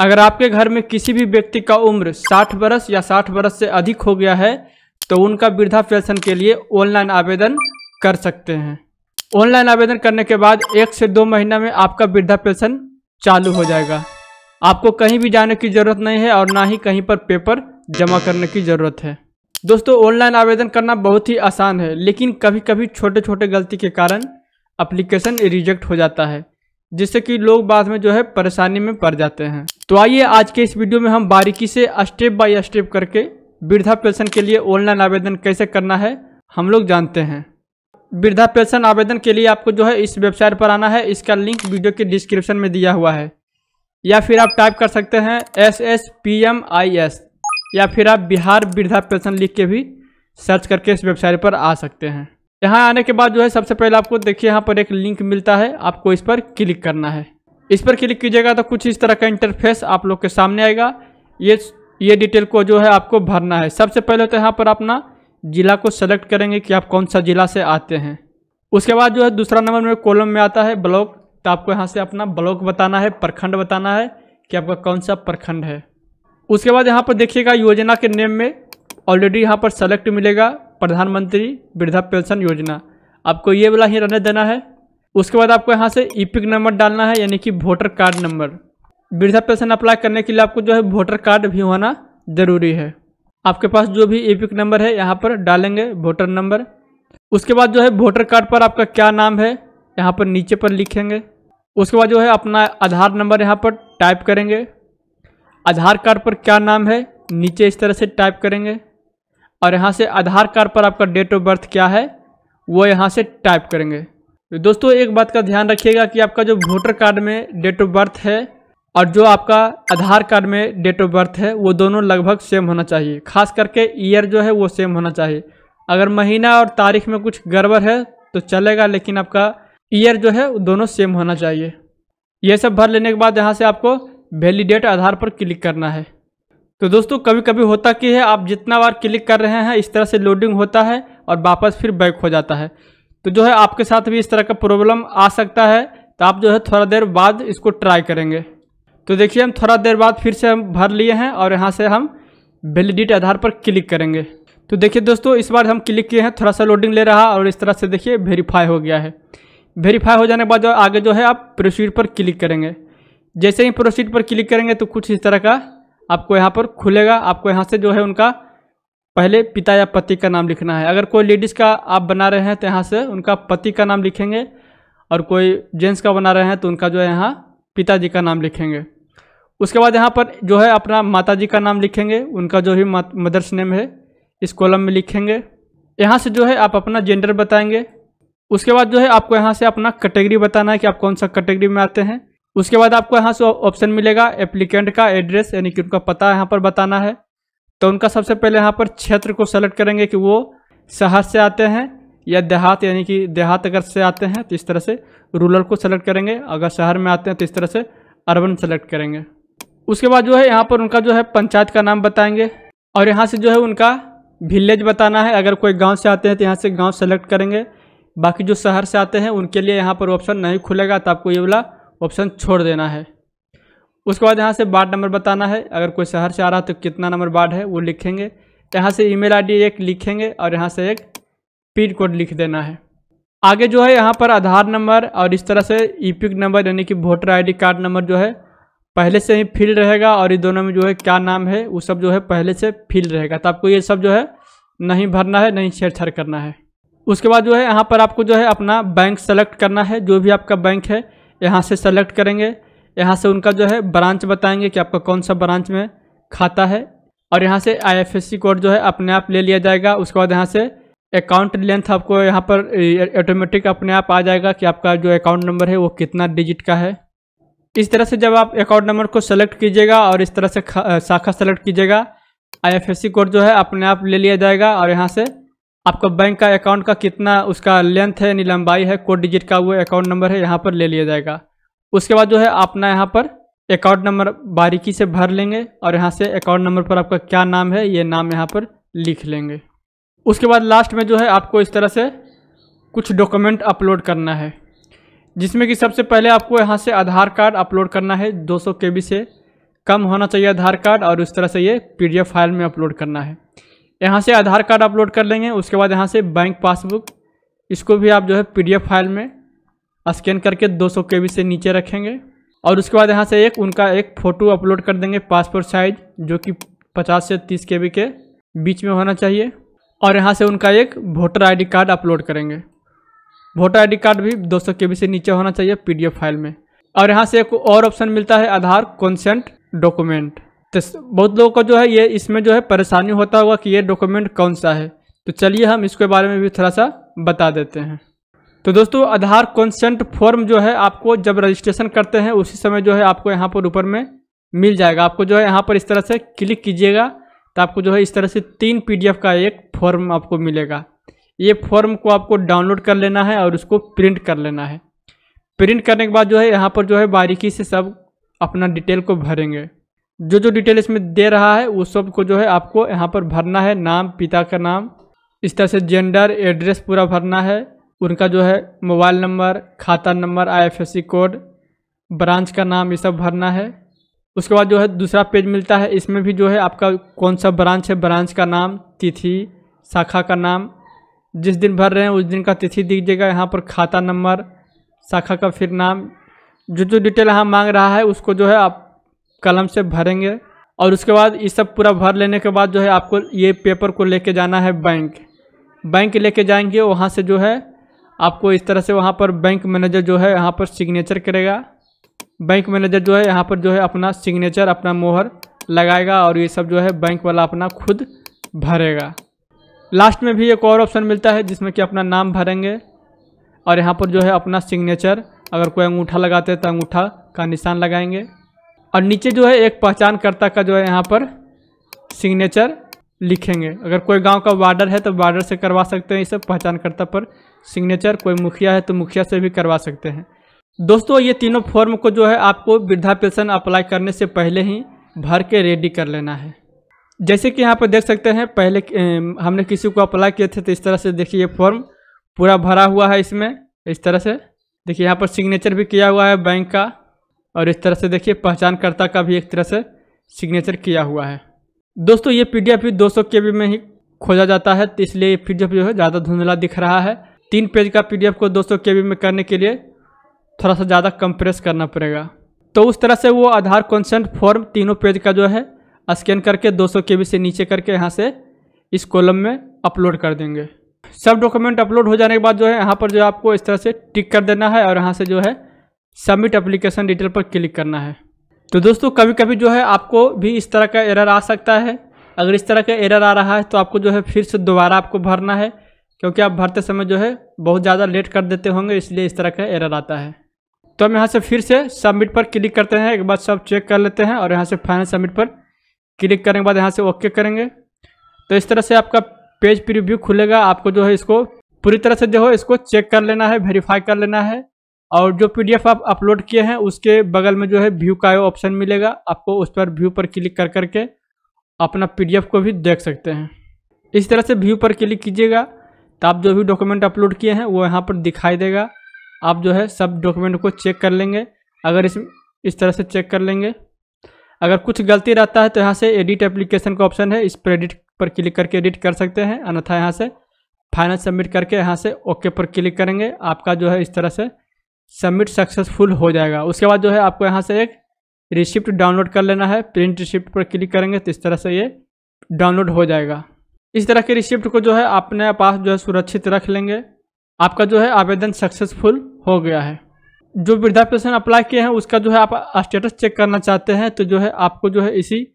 अगर आपके घर में किसी भी व्यक्ति का उम्र 60 वर्ष या 60 वर्ष से अधिक हो गया है तो उनका वृद्धा पेंशन के लिए ऑनलाइन आवेदन कर सकते हैं ऑनलाइन आवेदन करने के बाद एक से दो महीना में आपका वृद्धा पेंशन चालू हो जाएगा आपको कहीं भी जाने की ज़रूरत नहीं है और ना ही कहीं पर पेपर जमा करने की ज़रूरत है दोस्तों ऑनलाइन आवेदन करना बहुत ही आसान है लेकिन कभी कभी छोटे छोटे गलती के कारण अप्लीकेशन रिजेक्ट हो जाता है जिससे कि लोग बाद में जो है परेशानी में पड़ जाते हैं तो आइए आज के इस वीडियो में हम बारीकी से स्टेप बाय स्टेप करके वृद्धा पेंशन के लिए ऑनलाइन आवेदन कैसे करना है हम लोग जानते हैं वृद्धा पेंशन आवेदन के लिए आपको जो है इस वेबसाइट पर आना है इसका लिंक वीडियो के डिस्क्रिप्शन में दिया हुआ है या फिर आप टाइप कर सकते हैं S S P M I S या फिर आप बिहार वृद्धा पेंशन लिख के भी सर्च करके इस वेबसाइट पर आ सकते हैं यहाँ आने के बाद जो है सबसे पहले आपको देखिए यहाँ पर एक लिंक मिलता है आपको इस पर क्लिक करना है इस पर क्लिक कीजिएगा तो कुछ इस तरह का इंटरफेस आप लोग के सामने आएगा ये ये डिटेल को जो है आपको भरना है सबसे पहले तो यहाँ पर अपना ज़िला को सेलेक्ट करेंगे कि आप कौन सा ज़िला से आते हैं उसके बाद जो है दूसरा नंबर में कॉलम में आता है ब्लॉक तो आपको यहाँ से अपना ब्लॉक बताना है प्रखंड बताना है कि आपका कौन सा प्रखंड है उसके बाद यहाँ पर देखिएगा योजना के नेम में ऑलरेडी यहाँ पर सेलेक्ट मिलेगा प्रधानमंत्री वृद्धा पेंशन योजना आपको ये वाला ही रहने देना है उसके बाद आपको यहाँ से ईपिक e नंबर डालना है यानी कि वोटर कार्ड नंबर वृद्धा पेंशन अप्लाई करने के लिए आपको जो है वोटर कार्ड भी होना ज़रूरी है आपके पास जो भी ईपिक e नंबर है यहाँ पर डालेंगे वोटर नंबर उसके बाद जो है वोटर कार्ड पर आपका क्या नाम है यहाँ पर नीचे पर लिखेंगे उसके बाद जो है अपना आधार नंबर यहाँ पर टाइप करेंगे आधार कार्ड पर क्या नाम है नीचे इस तरह से टाइप करेंगे और यहाँ से आधार कार्ड पर आपका डेट ऑफ बर्थ क्या है वो यहाँ से टाइप करेंगे तो दोस्तों एक बात का ध्यान रखिएगा कि आपका जो वोटर कार्ड में डेट ऑफ बर्थ है और जो आपका आधार कार्ड में डेट ऑफ बर्थ है वो दोनों लगभग सेम होना चाहिए खास करके ईयर जो है वो सेम होना चाहिए अगर महीना और तारीख में कुछ गड़बड़ है तो चलेगा लेकिन आपका ईयर जो है वो दोनों सेम होना चाहिए ये सब भर लेने के बाद यहाँ से आपको वैलिडेट आधार पर क्लिक करना है तो दोस्तों कभी कभी होता कि है आप जितना बार क्लिक कर रहे हैं इस तरह से लोडिंग होता है और वापस फिर बैक हो जाता है तो जो है आपके साथ भी इस तरह का प्रॉब्लम आ सकता है तो आप जो है थोड़ा देर बाद इसको ट्राई करेंगे तो देखिए हम थोड़ा देर बाद फिर से हम भर लिए हैं और यहाँ से हम वेलिडिट आधार पर क्लिक करेंगे तो देखिए दोस्तों इस बार हम क्लिक किए हैं थोड़ा सा लोडिंग ले रहा और इस तरह से देखिए वेरीफाई हो गया है वेरीफाई हो जाने के बाद जो आगे जो है आप प्रोसीड पर क्लिक करेंगे जैसे ही प्रोसीड पर क्लिक करेंगे तो कुछ इस तरह का आपको यहाँ पर खुलेगा आपको यहाँ से जो है उनका पहले पिता या पति का नाम लिखना है अगर कोई लेडीज़ का आप बना रहे हैं तो यहाँ से उनका पति का नाम लिखेंगे और कोई जेंट्स का बना रहे हैं तो उनका जो है यहाँ पिताजी का नाम लिखेंगे उसके बाद यहाँ पर जो है अपना माताजी का नाम लिखेंगे उनका जो भी मदर्स नेम है इस कॉलम में लिखेंगे यहाँ से जो है आप अपना जेंडर बताएंगे उसके बाद जो है आपको यहाँ से अपना कैटेगरी बताना है कि आप कौन सा कैटेगरी में आते हैं उसके बाद आपको यहाँ से ऑप्शन मिलेगा एप्लीकेंट का एड्रेस यानी कि उनका पता यहाँ पर बताना है तो उनका सबसे पहले यहाँ पर क्षेत्र को सेलेक्ट करेंगे कि वो शहर से आते हैं या देहात यानी कि देहात अगर से आते हैं तो इस तरह से रूरल को सेलेक्ट करेंगे अगर शहर में आते हैं तो इस तरह से अर्बन सेलेक्ट करेंगे उसके बाद जो है यहाँ पर उनका जो है पंचायत का नाम बताएंगे और यहाँ से जो है उनका विलेज बताना है अगर कोई गांव से आते हैं तो यहाँ से गांव सेलेक्ट करेंगे बाकी जो शहर से आते हैं उनके लिए यहाँ पर ऑप्शन नहीं खुलेगा तो आपको ये वाला ऑप्शन छोड़ देना है उसके बाद यहाँ से वार्ड नंबर बताना है अगर कोई शहर से आ रहा है तो कितना नंबर वार्ड है वो लिखेंगे यहाँ से ईमेल आईडी एक लिखेंगे और यहाँ से एक पिन कोड लिख देना है आगे जो है यहाँ पर आधार नंबर और इस तरह से ई नंबर यानी कि वोटर आई कार्ड नंबर जो है पहले से ही फिल रहेगा और ये दोनों में जो है क्या नाम है वो सब जो है पहले से फिल रहेगा तो आपको ये सब जो है नहीं भरना है नहीं छेड़छाड़ करना है उसके बाद जो है यहाँ पर आपको जो है अपना बैंक सेलेक्ट करना है जो भी आपका बैंक है यहाँ से सेलेक्ट करेंगे यहाँ से उनका जो है ब्रांच बताएंगे कि आपका कौन सा ब्रांच में खाता है और यहाँ से आईएफएससी कोड जो है अपने आप ले लिया जाएगा उसके बाद यहाँ से अकाउंट लेंथ आपको यहाँ पर ऑटोमेटिक अपने आप आ जाएगा कि आपका जो अकाउंट नंबर है वो कितना डिजिट का है इस तरह से जब आप अकाउंट नंबर को सेलेक्ट कीजिएगा और इस तरह से शाखा सेलेक्ट कीजिएगा आई कोड जो है अपने आप ले लिया जाएगा और यहाँ से आपका बैंक का अकाउंट का कितना उसका लेंथ है यानी लंबाई है कोड डिजिट का वो अकाउंट नंबर है यहाँ पर ले लिया जाएगा उसके बाद जो है अपना यहाँ पर अकाउंट नंबर बारीकी से भर लेंगे और यहाँ से अकाउंट नंबर पर आपका क्या नाम है ये नाम यहाँ पर लिख लेंगे उसके बाद लास्ट में जो है आपको इस तरह से कुछ डॉक्यूमेंट अपलोड करना है जिसमें कि सबसे पहले आपको यहाँ से आधार कार्ड अपलोड करना है दो केबी से कम होना चाहिए आधार कार्ड और उस तरह से ये पी फाइल में अपलोड करना है यहाँ से आधार कार्ड अपलोड कर लेंगे उसके बाद यहाँ से बैंक पासबुक इसको भी आप जो है पीडीएफ फाइल में स्कैन करके 200 बी से नीचे रखेंगे और उसके बाद यहाँ से एक उनका एक फ़ोटो अपलोड कर देंगे पासपोर्ट साइज जो कि 50 से 30 के के बीच में होना चाहिए और यहाँ से उनका एक वोटर आईडी कार्ड अपलोड करेंगे वोटर आईडी कार्ड भी 200 केबी से नीचे होना चाहिए पीडीएफ फाइल में और यहाँ से एक और ऑप्शन मिलता है आधार कंसेंट डॉक्यूमेंट तो बहुत लोगों को जो है ये इसमें जो है परेशानी होता होगा कि ये डॉक्यूमेंट कौन सा है तो चलिए हम इसके बारे में भी थोड़ा सा बता देते हैं तो दोस्तों आधार कॉन्सेंट फॉर्म जो है आपको जब रजिस्ट्रेशन करते हैं उसी समय जो है आपको यहाँ पर ऊपर में मिल जाएगा आपको जो है यहाँ पर इस तरह से क्लिक कीजिएगा तो आपको जो है इस तरह से तीन पी का एक फॉर्म आपको मिलेगा ये फॉर्म को आपको डाउनलोड कर लेना है और उसको प्रिंट कर लेना है प्रिंट करने के बाद जो है यहाँ पर जो है बारीकी से सब अपना डिटेल को भरेंगे जो जो डिटेल इसमें दे रहा है वो सब को जो है आपको यहाँ पर भरना है नाम पिता का नाम इस तरह से जेंडर एड्रेस पूरा भरना है उनका जो है मोबाइल नंबर खाता नंबर आईएफएससी कोड ब्रांच का नाम ये सब भरना है उसके बाद जो है दूसरा पेज मिलता है इसमें भी जो है आपका कौन सा ब्रांच है ब्रांच का नाम तिथि शाखा का नाम जिस दिन भर रहे हैं उस दिन का तिथि दीजिएगा यहाँ पर खाता नंबर शाखा का फिर नाम जो जो डिटेल यहाँ मांग रहा है उसको जो है आप कलम से भरेंगे और उसके बाद ये सब पूरा भर लेने के बाद जो है आपको ये पेपर को लेके जाना है बैंक बैंक लेके जाएंगे वहाँ से जो है आपको इस तरह से वहाँ पर बैंक मैनेजर जो है यहाँ पर सिग्नेचर करेगा बैंक मैनेजर जो है यहाँ पर जो है अपना सिग्नेचर अपना मोहर लगाएगा और ये सब जो है बैंक वाला अपना खुद भरेगा लास्ट में भी एक और ऑप्शन मिलता है जिसमें कि अपना नाम भरेंगे और यहाँ पर जो है अपना सिग्नेचर अगर कोई अंगूठा लगाते हैं तो अंगूठा का निशान लगाएंगे और नीचे जो है एक पहचानकर्ता का जो है यहाँ पर सिग्नेचर लिखेंगे अगर कोई गांव का वार्डर है तो वार्डर से करवा सकते हैं ये सब पहचानकर्ता पर सिग्नेचर कोई मुखिया है तो मुखिया से भी करवा सकते हैं दोस्तों ये तीनों फॉर्म को जो है आपको वृद्धा पेंशन अप्लाई करने से पहले ही भर के रेडी कर लेना है जैसे कि यहाँ पर देख सकते हैं पहले हमने किसी को अप्लाई किए थे तो इस तरह से देखिए ये फॉर्म पूरा भरा हुआ है इसमें इस तरह से देखिए यहाँ पर सिग्नेचर भी किया हुआ है बैंक का और इस तरह से देखिए पहचानकर्ता का भी एक तरह से सिग्नेचर किया हुआ है दोस्तों ये पी डी एफ भी दो सौ के बी में ही खोजा जाता है तो इसलिए पी डी एफ जो है ज़्यादा धुंधला दिख रहा है तीन पेज का पी डी एफ को दो सौ के बी में करने के लिए थोड़ा सा ज़्यादा कंप्रेस करना पड़ेगा तो उस तरह से वो आधार कंसेंट फॉर्म तीनों पेज का जो है स्कैन करके दो के से नीचे करके यहाँ से इस कॉलम में अपलोड कर देंगे सब डॉक्यूमेंट अपलोड हो जाने के बाद जो है यहाँ पर जो आपको इस तरह से टिक कर देना है और यहाँ से जो है सबमिट एप्लीकेशन डिटेल पर क्लिक करना है तो दोस्तों कभी कभी जो है आपको भी इस तरह का एरर आ सकता है अगर इस तरह का एरर आ रहा है तो आपको जो है फिर से दोबारा आपको भरना है क्योंकि आप भरते समय जो है बहुत ज़्यादा लेट कर देते होंगे इसलिए इस तरह का एरर आता है तो हम यहाँ से फिर से सबमिट पर क्लिक करते हैं एक बार सब चेक कर लेते हैं और यहाँ से फाइनल सबमिट पर क्लिक करने के बाद यहाँ से ओके करेंगे तो इस तरह से आपका पेज प्रिव्यू खुलेगा आपको जो है इसको पूरी तरह से जो है इसको चेक कर लेना है वेरीफाई कर लेना है और जो पी आप अपलोड किए हैं उसके बगल में जो है व्यू का ऑप्शन मिलेगा आपको उस पर व्यू पर क्लिक कर करके अपना पी को भी देख सकते हैं इस तरह से व्यू पर क्लिक कीजिएगा तो आप जो भी डॉक्यूमेंट अपलोड किए हैं वो यहाँ पर दिखाई देगा आप जो है सब डॉक्यूमेंट को चेक कर लेंगे अगर इस इस तरह से चेक कर लेंगे अगर कुछ गलती रहता है तो यहाँ से एडिट एप्लीकेशन का ऑप्शन है इस पर एडिट पर क्लिक करके एडिट कर सकते हैं अन्यथा यहाँ से फाइनल सबमिट करके यहाँ से ओके पर क्लिक करेंगे आपका जो है इस तरह से सबमिट सक्सेसफुल हो जाएगा उसके बाद जो है आपको यहाँ से एक रिसिप्ट डाउनलोड कर लेना है प्रिंट रिसिप्ट पर क्लिक करेंगे तो इस तरह से ये डाउनलोड हो जाएगा इस तरह के रिसिप्ट को जो है अपने पास जो है सुरक्षित रख लेंगे आपका जो है आवेदन सक्सेसफुल हो गया है जो वृद्धा पेंशन अप्लाई किए हैं उसका जो है आप स्टेटस चेक करना चाहते हैं तो जो है आपको जो है इसी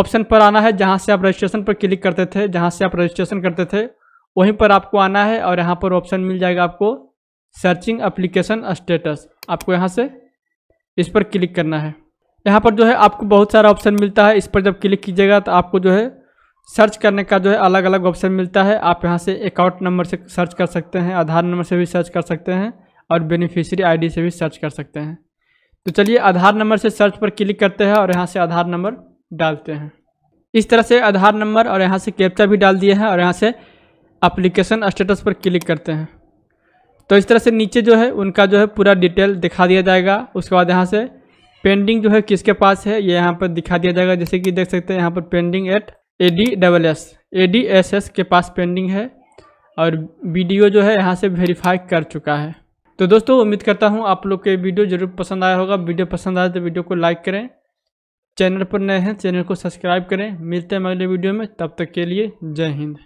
ऑप्शन पर आना है जहाँ से आप रजिस्ट्रेशन पर क्लिक करते थे जहाँ से आप रजिस्ट्रेशन करते थे वहीं पर आपको आना है और यहाँ पर ऑप्शन मिल जाएगा आपको सर्चिंग अप्लीकेशन स्टेटस आपको यहाँ से इस पर क्लिक करना है यहाँ पर जो है आपको बहुत सारा ऑप्शन मिलता है इस पर जब क्लिक कीजिएगा तो आपको जो है सर्च करने का जो है अलग अलग ऑप्शन मिलता है आप यहाँ से अकाउंट नंबर से सर्च कर सकते हैं आधार नंबर से भी सर्च कर सकते हैं और बेनिफिशियरी आईडी से भी सर्च कर सकते हैं तो चलिए आधार नंबर से सर्च पर क्लिक करते हैं और यहाँ से आधार नंबर डालते हैं इस तरह से आधार नंबर और यहाँ से कैप्चा भी डाल दिए हैं और यहाँ से अप्लीकेशन स्टेटस पर क्लिक करते हैं तो इस तरह से नीचे जो है उनका जो है पूरा डिटेल दिखा दिया जाएगा उसके बाद यहाँ से पेंडिंग जो है किसके पास है ये यहाँ पर दिखा दिया जाएगा जैसे कि देख सकते हैं यहाँ पर pending at A D double S A D S S के पास पेंडिंग है और वीडियो जो है यहाँ से वेरीफाई कर चुका है तो दोस्तों उम्मीद करता हूँ आप लोग के वीडियो जरूर पसंद आया होगा वीडियो पसंद आए तो वीडियो को लाइक करें चैनल पर नए हैं चैनल को सब्सक्राइब करें मिलते हैं अगले वीडियो में तब तक के लिए जय हिंद